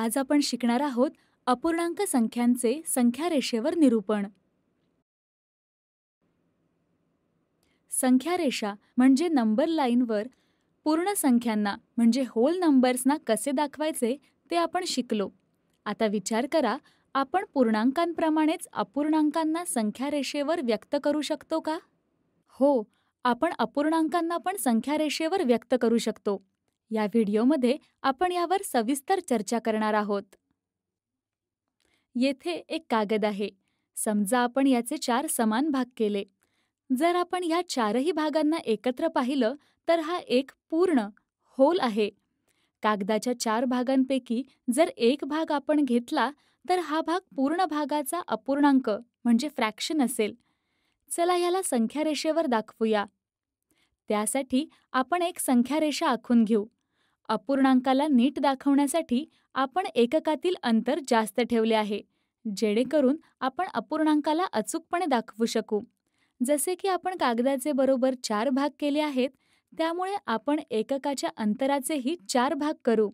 आज आपण शिकणार आहोत अपूर्णांक संख्यांचे संख्यारेषेवर निरूपण संख्यारेषा म्हणजे नंबर लाईनवर पूर्ण संख्यांना म्हणजे होल नंबर्सना कसे दाखवायचे ते आपण शिकलो आता विचार करा आपण पूर्णांकांप्रमाणेच अपूर्णांकांना संख्यारेषेवर व्यक्त करू शकतो का हो आपण अपूर्णांकांना पण संख्यारेषेवर व्यक्त करू शकतो या व्हिडिओमध्ये आपण यावर सविस्तर चर्चा करणार आहोत येथे एक कागद आहे समजा आपण याचे चार समान भाग केले जर आपण या चारही भागांना एकत्र पाहिलं तर हा एक पूर्ण होल आहे कागदाच्या चार भागांपैकी जर एक भाग आपण घेतला तर हा भाग पूर्ण भागाचा अपूर्णांक म्हणजे फ्रॅक्शन असेल चला याला संख्या रेषेवर दाखवूया त्यासाठी आपण एक संख्या रेषा आखून घेऊ अपूर्णांकाला नीट दाखवण्यासाठी आपण एककातील अंतर जास्त ठेवले आहे जेणेकरून आपण अपूर्णांकाला अचूकपणे दाखवू शकू जसे की आपण कागदाचे बरोबर चार भाग केले आहेत त्यामुळे आपण एककाच्या अंतराचेही चार भाग करू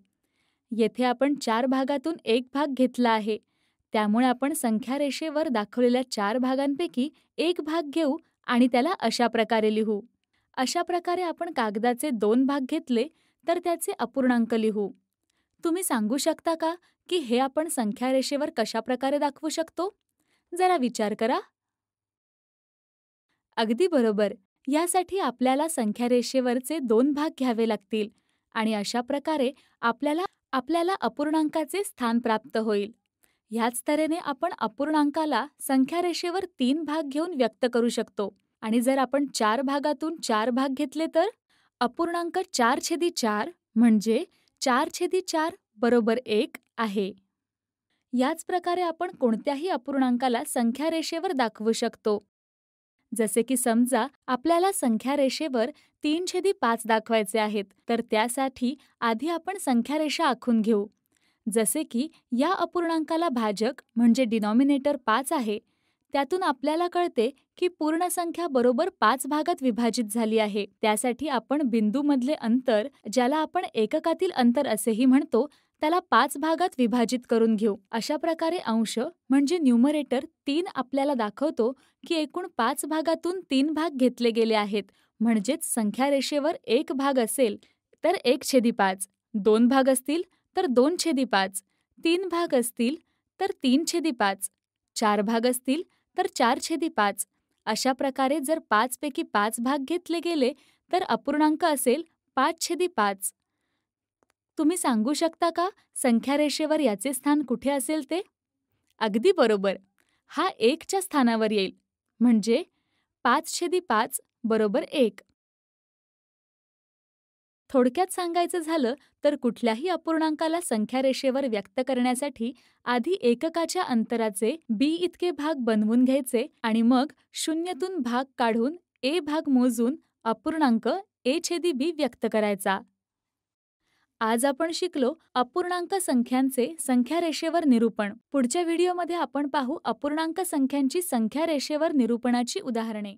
येथे आपण चार भागातून एक भाग घेतला आहे त्यामुळे आपण संख्या रेषेवर दाखवलेल्या चार भागांपैकी एक भाग घेऊ आणि त्याला अशा प्रकारे लिहू अशा प्रकारे आपण कागदाचे दोन भाग घेतले तर त्याचे अपूर्णांक लिहू तुम्ही सांगू शकता का की हे आपण संख्या रेषेवर कशा प्रकारे दाखवू शकतो जरा विचार करा अगदी बरोबर यासाठी आपल्याला संख्या रेषेवरचे दोन भाग घ्यावे लागतील आणि अशा प्रकारे आपल्याला आपल्याला अपूर्णांकाचे स्थान प्राप्त होईल ह्याच तऱ्हेने आपण अपूर्णांकाला संख्या रेषेवर तीन भाग घेऊन व्यक्त करू शकतो आणि जर आपण चार भागातून चार भाग घेतले तर अपूर्णांक चार छेदी चार म्हणजे चार छेदी चार बरोबर एक आहे याच प्रकारे आपण कोणत्याही अपूर्णांकाला संख्यारेषेवर दाखवू शकतो जसे की समजा आपल्याला संख्यारेषेवर तीन छेदी पाच दाखवायचे आहेत तर त्यासाठी आधी आपण संख्यारेषा आखून घेऊ जसे की या अपूर्णांकाला भाजक म्हणजे डिनॉमिनेटर पाच आहे त्यातून आपल्याला कळते की पूर्ण संख्या बरोबर पाच भागात विभाजित झाली आहे त्यासाठी आपण बिंदूमधले अंतर ज्याला आपण एककातील अंतर असेही म्हणतो त्याला पाच भागात विभाजित करून घेऊ अशा प्रकारे अंश म्हणजे न्यूमरेटर तीन आपल्याला दाखवतो की एकूण पाच भागातून तीन भाग घेतले गेले आहेत म्हणजेच संख्या रेषेवर एक भाग असेल तर एक छेदी पाच दोन भाग असतील तर दोन छेदी पाच तीन भाग असतील तर तीन छेदी पाच चार भाग असतील तर चार छेदी पाच अशा प्रकारे जर पैकी पाच भाग घेतले गेले तर अपूर्णांक असेल पाच छेदी पाच तुम्ही सांगू शकता का संख्या रेषेवर याचे स्थान कुठे असेल ते अगदी बरोबर हा एकच्या स्थानावर येईल म्हणजे पाच छेदी पाच बरोबर एक थोडक्यात सांगायचं झालं तर कुठल्याही अपूर्णांकाला संख्या रेषेवर व्यक्त करण्यासाठी आधी एककाच्या अंतराचे बी इतके भाग बनवून घ्यायचे आणि मग शून्यतून भाग काढून ए भाग मोजून अपूर्णांक ए छेदी बी व्यक्त करायचा आज आपण शिकलो अपूर्णांक संख्यांचे संख्या रेषेवर निरूपण पुढच्या व्हिडिओमध्ये आपण पाहू अपूर्णांक संख्यांची संख्या रेषेवर निरूपणाची उदाहरणे